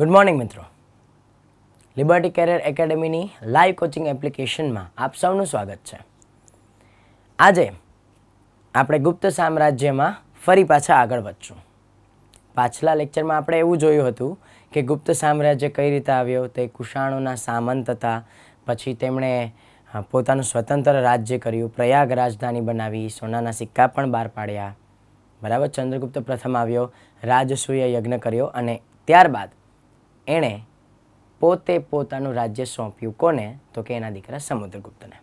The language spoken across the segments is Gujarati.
ગુડ મોર્નિંગ મિત્રો લિબર્ટી કેરિયર એકેડેમીની લાઈવ કોચિંગ એપ્લિકેશનમાં આપ સૌનું સ્વાગત છે આજે આપણે ગુપ્ત સામ્રાજ્યમાં ફરી પાછા આગળ વધશું પાછલા લેક્ચરમાં આપણે એવું જોયું હતું કે ગુપ્ત સામ્રાજ્ય કઈ રીતે આવ્યો તે કુષાણોના સામંત હતા પછી તેમણે પોતાનું સ્વતંત્ર રાજ્ય કર્યું પ્રયાગ રાજધાની બનાવી સોનાના સિક્કા પણ બહાર પાડ્યા બરાબર ચંદ્રગુપ્ત પ્રથમ આવ્યો રાજસૂય યજ્ઞ કર્યો અને ત્યારબાદ એણે પોતે પોતાનું રાજ્ય સોંપ્યું કોને તો કે એના દીકરા સમુદ્રગુપ્તને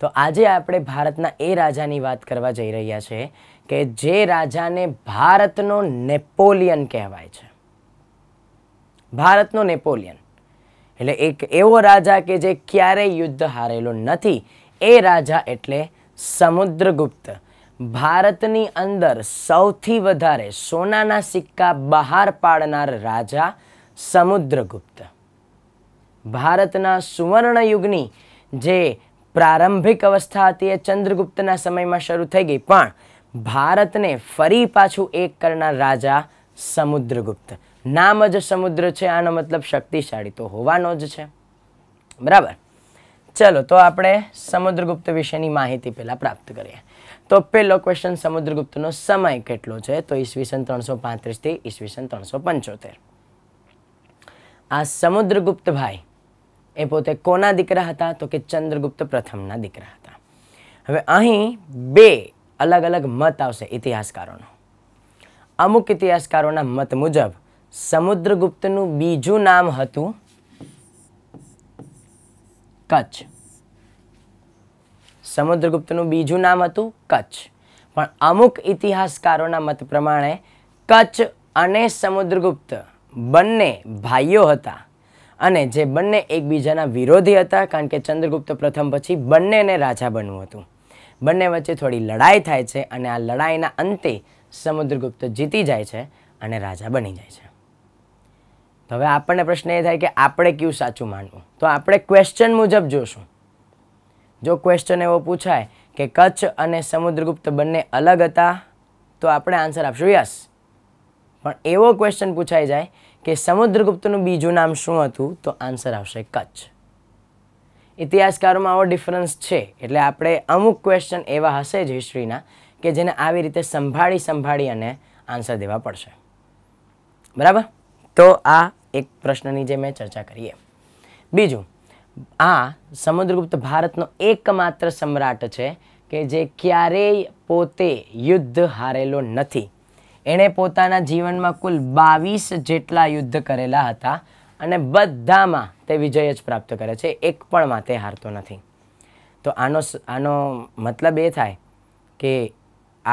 તો આજે આપણે ભારતના એ રાજાની વાત કરવા જઈ રહ્યા છે કે જે રાજાને ભારતનો નેપોલિયન કહેવાય છે ભારતનો નેપોલિયન એટલે એક એવો રાજા કે જે ક્યારેય યુદ્ધ હારેલો નથી એ રાજા એટલે સમુદ્રગુપ્ત ભારતની અંદર સૌથી વધારે સોનાના સિક્કા બહાર પાડનાર રાજા સમુદ્રગુપ્ત ભારતના સુવર્ણ યુગની જે પ્રારંભિક અવસ્થા હતી એ ચંદ્રગુપ્તના સમયમાં શરૂ થઈ ગઈ પણ ભારતને ફરી પાછું એક કરનાર રાજા સમુદ્રગુપ્ત નામ જ સમુદ્ર છે આનો મતલબ શક્તિશાળી તો હોવાનો જ છે બરાબર ચલો તો આપણે સમુદ્રગુપ્ત વિશેની માહિતી પહેલાં પ્રાપ્ત કરીએ તો પહેલો ક્વેશ્ચન સમુદ્રગુપ્તનો સમય કેટલો છે તો ઈસવીસન ત્રણસો પાંત્રીસથી ઈસવીસન ત્રણસો પંચોતેર આ સમુદ્રગુપ્તભાઈ એ પોતે કોના દીકરા હતા તો કે ચંદ્રગુપ્ત પ્રથમના દીકરા હતા હવે અહીં બે અલગ અલગ મત આવશે ઇતિહાસકારોનો અમુક ઇતિહાસકારોના મત મુજબ સમુદ્રગુપ્તનું બીજું નામ હતું કચ્છ સમુદ્રગુપ્તનું બીજું નામ હતું કચ્છ પણ અમુક ઇતિહાસકારોના મત પ્રમાણે કચ્છ અને સમુદ્રગુપ્ત બંને ભાઈઓ હતા અને જે બંને એકબીજાના વિરોધી હતા કારણ કે ચંદ્રગુપ્ત પ્રથમ પછી બંનેને રાજા બનવું હતું બંને વચ્ચે થોડી લડાઈ થાય છે અને આ લડાઈના અંતે સમુદ્રગુપ્ત જીતી જાય છે અને રાજા બની જાય છે તો હવે આપણને પ્રશ્ન એ થાય કે આપણે કયું સાચું માનવું તો આપણે ક્વેશ્ચન મુજબ જોશું જો ક્વેશ્ચન એવો પૂછાય કે કચ્છ અને સમુદ્રગુપ્ત બંને અલગ હતા તો આપણે આન્સર આપશું યસ પણ એવો ક્વેશ્ચન પૂછાઈ જાય કે સમુદ્રગુપ્તનું બીજું નામ શું હતું તો આન્સર આવશે કચ્છ ઇતિહાસકારોમાં આવો ડિફરન્સ છે એટલે આપણે અમુક ક્વેશ્ચન એવા હશે જ હિસ્ટ્રીના કે જેને આવી રીતે સંભાળી સંભાળી અને આન્સર દેવા પડશે બરાબર તો આ એક પ્રશ્નની જે મેં ચર્ચા કરીએ બીજું આ સમુદ્રગુપ્ત ભારતનો એકમાત્ર સમ્રાટ છે કે જે ક્યારેય પોતે યુદ્ધ હારેલો નથી એણે પોતાના જીવનમાં કુલ બાવીસ જેટલા યુદ્ધ કરેલા હતા અને બધામાં તે વિજય જ પ્રાપ્ત કરે છે એક પણમાં તે હારતો નથી તો આનો આનો મતલબ એ થાય કે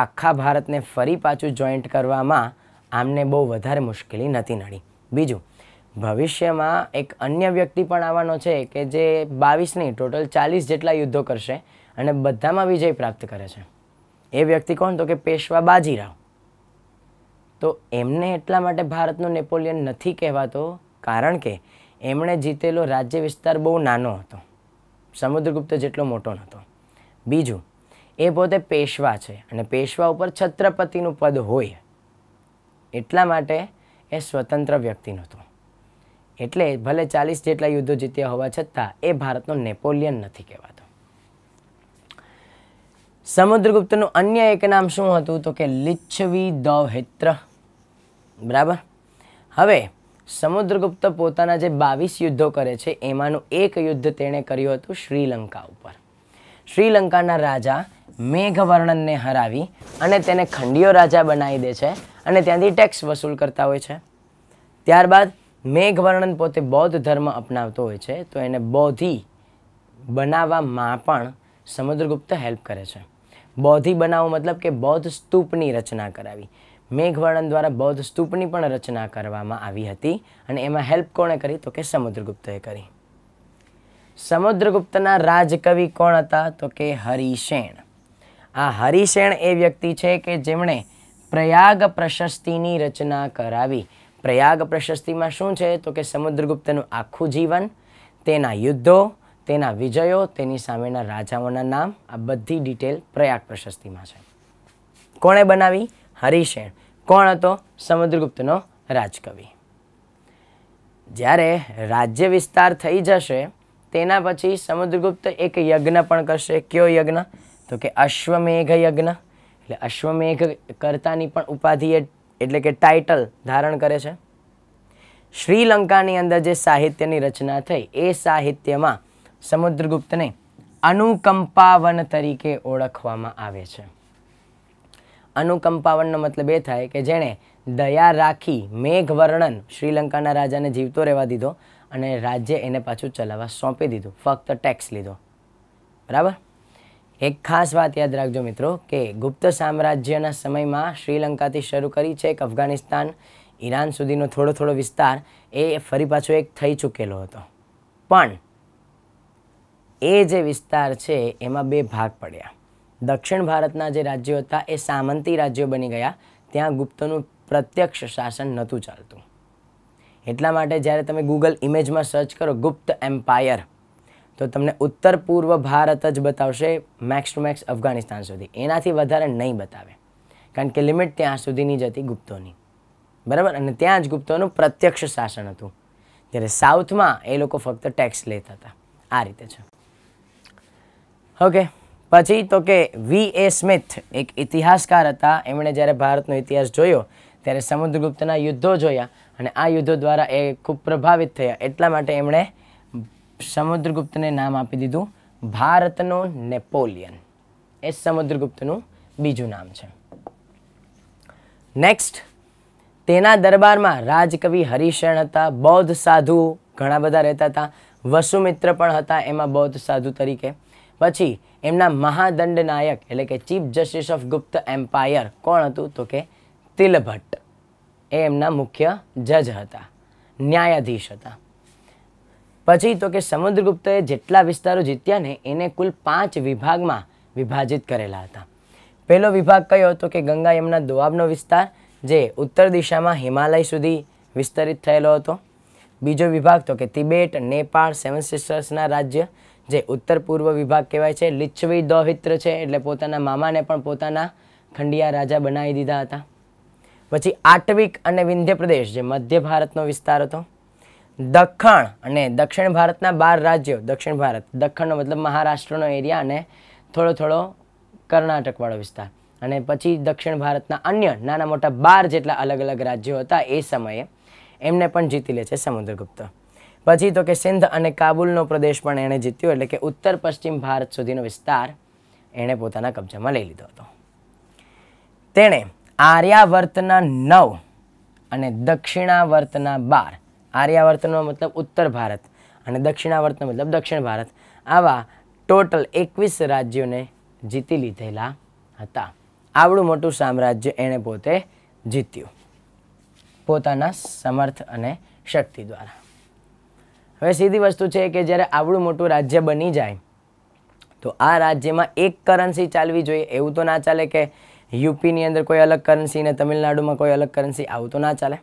આખા ભારતને ફરી પાછું જોઈન્ટ કરવામાં આમને બહુ વધારે મુશ્કેલી નથી નડી બીજું ભવિષ્યમાં એક અન્ય વ્યક્તિ પણ આવવાનો છે કે જે બાવીસ નહીં ટોટલ ચાલીસ જેટલા યુદ્ધો કરશે અને બધામાં વિજય પ્રાપ્ત કરે છે એ વ્યક્તિ કોણ તો કે પેશવા બાજીરાવ તો એમને એટલા માટે ભારતનો નેપોલિયન નથી કહેવાતો કારણ કે એમણે જીતેલો રાજ્ય વિસ્તાર બહુ નાનો હતો સમુદ્રગુપ્ત જેટલો મોટો નહોતો બીજું એ પોતે પેશવા છે અને પેશવા ઉપર છત્રપતિનું પદ હોય એટલા માટે એ સ્વતંત્ર વ્યક્તિ નહોતો એટલે ભલે ચાલીસ જેટલા યુદ્ધો જીત્યા હોવા છતાં એ ભારતનો નેપોલિયન નથી કહેવાતો સમુદ્રગુપ્તનું અન્ય એક નામ શું હતું તો કે લિચ્છવી દૌહિત્ર બરાબર હવે સમુદ્રગુપ્ત પોતાના જે બાવીસ યુદ્ધો કરે છે એમાંનું એક યુદ્ધ તેણે કર્યું હતું શ્રીલંકા ઉપર શ્રીલંકાના રાજા મેઘવર્ણનને હરાવી અને તેને ખંડીયો રાજા બનાવી દે છે અને ત્યાંથી ટેક્સ વસૂલ કરતા હોય છે ત્યારબાદ મેઘવર્ણન પોતે બૌદ્ધ ધર્મ અપનાવતો હોય છે તો એને બૌદ્ધિ બનાવવામાં પણ સમુદ્રગુપ્ત હેલ્પ કરે છે બૌદ્ધિ બનાવવું મતલબ કે બૌદ્ધ સ્તૂપની રચના કરાવી મેઘવર્ણન દ્વારા બૌદ્ધ સ્તૂપની પણ રચના કરવામાં આવી હતી અને એમાં હેલ્પ કોણે કરી તો કે સમુદ્રગુપ્તએ કરી સમુદ્રગુપ્તના રાજકવિ કોણ હતા તો કે હરિશેણ આ હરિશેણ એ વ્યક્તિ છે કે જેમણે પ્રયાગ પ્રશસ્તિની રચના કરાવી પ્રયાગ પ્રશસ્તિમાં શું છે તો કે સમુદ્રગુપ્તનું આખું જીવન તેના યુદ્ધો તેના વિજયો તેની સામેના રાજાઓના નામ આ બધી ડિટેલ પ્રયાગ પ્રશસ્તિમાં છે કોણે બનાવી હરિશેણ કોણ હતો સમુદ્રગુપ્તનો રાજકવિ જ્યારે રાજ્ય વિસ્તાર થઈ જશે તેના પછી સમુદ્રગુપ્ત એક યજ્ઞ પણ કરશે કયો યજ્ઞ તો કે અશ્વમેઘ યજ્ઞ એટલે અશ્વમેઘ કરતાની પણ ઉપાધિ એટલે કે ટાઇટલ ધારણ કરે છે શ્રીલંકાની અંદર જે સાહિત્યની રચના થઈ એ સાહિત્યમાં સમુદ્રગુપ્તને અનુકંપાવન તરીકે ઓળખવામાં આવે છે અનુકંપાવનનો મતલબ એ થાય કે જેણે દયા રાખી મેઘ વર્ણન શ્રીલંકાના રાજાને જીવતો રહેવા દીધો અને રાજ્ય એને પાછું ચલાવવા સોંપી દીધું ફક્ત ટેક્સ લીધો બરાબર એક ખાસ વાત યાદ રાખજો મિત્રો કે ગુપ્ત સામ્રાજ્યના સમયમાં શ્રીલંકાથી શરૂ કરી છે એક અફઘાનિસ્તાન ઈરાન સુધીનો થોડો થોડો વિસ્તાર એ ફરી પાછો એક થઈ ચૂકેલો હતો પણ એ જે વિસ્તાર છે એમાં બે ભાગ પડ્યા દક્ષિણ ભારતના જે રાજ્યો હતા એ સામંતી રાજ્યો બની ગયા ત્યાં ગુપ્તનું પ્રત્યક્ષ શાસન નહોતું ચાલતું એટલા માટે જ્યારે તમે ગૂગલ ઇમેજમાં સર્ચ કરો ગુપ્ત એમ્પાયર તો તમને ઉત્તર પૂર્વ ભારત જ બતાવશે મેક્સ ટુ મેક્સ અફઘાનિસ્તાન સુધી એનાથી વધારે નહીં બતાવે કારણ કે લિમિટ ત્યાં સુધીની જ હતી ગુપ્તોની બરાબર અને ત્યાં જ ગુપ્તોનું પ્રત્યક્ષ શાસન હતું જ્યારે સાઉથમાં એ લોકો ફક્ત ટેક્સ લેતા હતા આ રીતે છે ઓકે પછી તો કે વી એ સ્મિથ એક ઇતિહાસકાર હતા એમણે જ્યારે ભારતનો ઇતિહાસ જોયો ત્યારે સમુદ્રગુપ્તના યુદ્ધો જોયા અને આ યુદ્ધો દ્વારા એ ખૂબ પ્રભાવિત થયા એટલા માટે એમણે સમુદ્રગુપ્તને નામ આપી દીધું ભારતનો નેપોલિયન એ સમુદ્રગુપ્તનું બીજું નામ છે નેક્સ્ટ તેના દરબારમાં રાજકવિ હરિશરણ હતા બૌદ્ધ સાધુ ઘણા બધા રહેતા હતા વસુમિત્ર પણ હતા એમાં બૌદ્ધ સાધુ તરીકે પછી એમના મહાદંડ નાયક એટલે કે chief justice of Gupta empire કોણ હતું તો કે તિલભટ્ટ એ એમના મુખ્ય જજ હતા ન્યાયાધીશ હતા પછી તો કે સમુદ્રગુપ્તએ જેટલા વિસ્તારો જીત્યા ને એને કુલ પાંચ વિભાગમાં વિભાજિત કરેલા હતા પહેલો વિભાગ કયો હતો કે ગંગા યમના દોઆબનો વિસ્તાર જે ઉત્તર દિશામાં હિમાલય સુધી વિસ્તરિત થયેલો હતો બીજો વિભાગ તો કે તિબેટ નેપાળ સેવન સિસ્ટર્સના રાજ્ય જે ઉત્તર પૂર્વ વિભાગ કહેવાય છે લિચ્છવી દોહિત્ર છે એટલે પોતાના મામાને પણ પોતાના ખંડિયા રાજા બનાવી દીધા હતા પછી આટવિક અને વિંધ્ય પ્રદેશ જે મધ્ય ભારતનો વિસ્તાર હતો દખણ અને દક્ષિણ ભારતના બાર રાજ્યો દક્ષિણ ભારત દખણનો મતલબ મહારાષ્ટ્રનો એરિયા અને થોડો થોડો કર્ણાટકવાળો વિસ્તાર અને પછી દક્ષિણ ભારતના અન્ય નાના મોટા બાર જેટલા અલગ અલગ રાજ્યો હતા એ સમયે એમને પણ જીતી લે છે સમુદ્રગુપ્ત પછી તો કે સિંધ અને કાબુલનો પ્રદેશ પણ એણે જીત્યો એટલે કે ઉત્તર પશ્ચિમ ભારત સુધીનો વિસ્તાર એણે પોતાના કબજામાં લઈ લીધો હતો તેણે આર્યાવર્તના નવ અને દક્ષિણાવર્તના બાર આર્યાવર્તનો મતલબ ઉત્તર ભારત અને દક્ષિણાવર્તનો મતલબ દક્ષિણ ભારત આવા ટોટલ એકવીસ રાજ્યોને જીતી લીધેલા હતા આવડું મોટું સામ્રાજ્ય એણે પોતે જીત્યું પોતાના સમર્થ અને શક્તિ દ્વારા હવે સીધી વસ્તુ છે કે જ્યારે આવડું મોટું રાજ્ય બની જાય તો આ રાજ્યમાં એક કરન્સી ચાલવી જોઈએ એવું તો ના ચાલે કે યુપીની અંદર કોઈ અલગ કરન્સી ને તમિલનાડુમાં કોઈ અલગ કરન્સી આવું તો ના ચાલે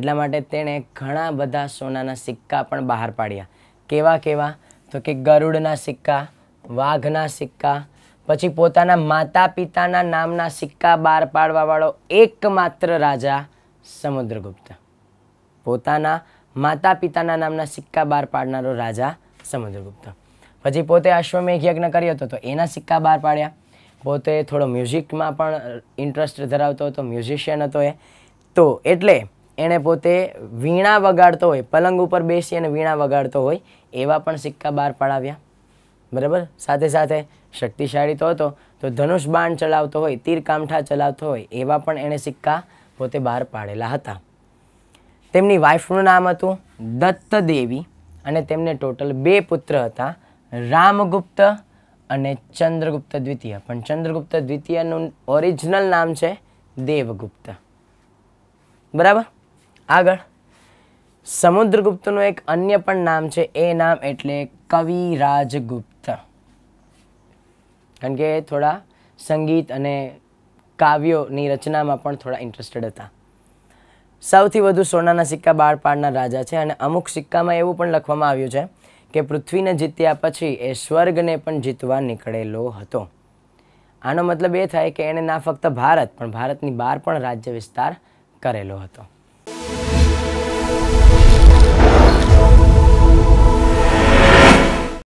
એટલા માટે તેણે ઘણા બધા સોનાના સિક્કા પણ બહાર પાડ્યા કેવા કેવા તો કે ગરુડના સિક્કા વાઘના સિક્કા પછી પોતાના માતા પિતાના નામના સિક્કા બહાર પાડવાવાળો એકમાત્ર રાજા સમુદ્રગુપ્ત પોતાના માતા પિતાના નામના સિક્કા બહાર પાડનારો રાજા સમુદ્રગુપ્ત પછી પોતે અશ્વમેઘ યજ્ઞ કર્યો હતો તો એના સિક્કા બહાર પાડ્યા પોતે થોડો મ્યુઝિકમાં પણ ઇન્ટરેસ્ટ ધરાવતો હતો મ્યુઝિશિયન હતો એ તો એટલે એણે પોતે વીણા વગાડતો હોય પલંગ ઉપર બેસી અને વીણા વગાડતો હોય એવા પણ સિક્કા બહાર પડાવ્યા બરાબર સાથે સાથે શક્તિશાળી તો હતો તો ધનુષ બાણ ચલાવતો હોય તીર કામઠા ચલાવતો હોય એવા પણ એણે સિક્કા પોતે બહાર પાડેલા હતા તેમની વાઇફનું નામ હતું દત્ત દેવી અને તેમને ટોટલ બે પુત્ર હતા રામગુપ્ત અને ચંદ્રગુપ્ત દ્વિતીય પણ ચંદ્રગુપ્ત દ્વિતીયનું ઓરિજિનલ નામ છે દેવગુપ્ત બરાબર આગળ સમુદ્રગુપ્તનું એક અન્ય પણ નામ છે એ નામ એટલે કવિરાજગુપ્ત કારણ કે થોડા સંગીત અને કાવ્યોની રચનામાં પણ થોડા ઇન્ટરેસ્ટેડ હતા સૌથી વધુ સોનાના સિક્કા બહાર પાડનાર રાજા છે અને અમુક સિક્કામાં એવું પણ લખવામાં આવ્યું છે કે પૃથ્વીને જીત્યા પછી એ સ્વર્ગને પણ જીતવા નીકળેલો હતો આનો મતલબ એ થાય કે એણે ના ફક્ત ભારત પણ ભારતની બહાર પણ રાજ્ય વિસ્તાર કરેલો હતો